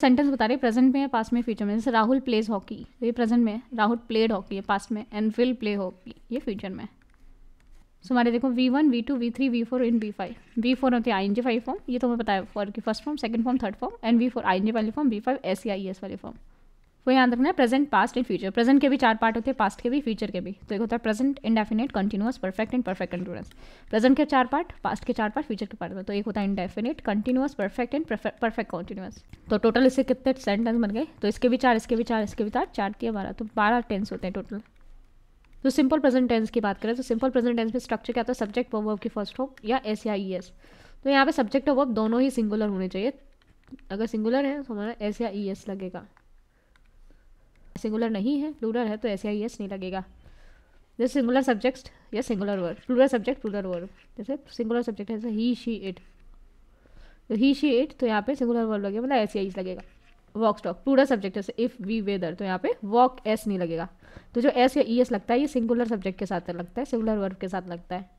sentence बता रहे है प्रेजेंट में या पास में फ्यूचर में जैसे राहुल प्लेज हॉकी तो ये प्रेजेंट में है राहुल प्लेड हॉकी है पास्ट में एंड विल प्ले हॉकी ये फ्यूचर में सो हमारे देखो V one V two V three V four in V five V four होते हैं I N G five form ये तो हमें बताया फॉर की first form second form third form and V four I N G वाली form V five S I S वाली form को याद रखना है present past and future present के भी चार पार्ट होते हैं पास्ट के भी फ्यूचर के भी तो एक होता है present indefinite continuous perfect and perfect continuous present के चार पार्ट पास्ट के चार पार्ट फ्यूचर के पार्ट तो एक होता है indefinite continuous perfect and perfect continuous तो टोटल इससे कितने सेंटेंस बन गए तो इसके भी चार इसके भी चार इसके भी चार चार तीन बारह तो बारह टेंस होते हैं टोटल तो सिंपल प्रेजेंट टेंस की बात करें तो सिंपल प्रेजेंट टेंस में स्ट्रक्चर क्या होता है सब्जेक्ट वर्ब की फर्स्ट होप या एस या ई e एस तो यहाँ पे सब्जेक्ट और वर्ब दोनों ही सिंगुलर होने चाहिए अगर सिंगुलर है तो हमारा एस या ई e एस लगेगा सिंगुलर नहीं है प्लूरल है तो ऐसे आई एस नहीं लगेगा जैसे सिंगुलर सब्जेक्ट या singular word plural subject plural word जैसे सिंगुलर सब्जेक्ट है जैसे ही शी इट तो ही शी इट तो यहाँ पे सिंगुलर वर्ड लगेगा मतलब ऐसे आई लगेगा वॉक स्टॉक प्लूरल सब्जेक्ट जैसे इफ़ वी वेदर तो यहाँ पे वॉक एस नहीं लगेगा तो जो एस या ई एस लगता है ये सिंगुलर सब्जेक्ट के साथ लगता है सिंगुलर वर्ड के साथ लगता है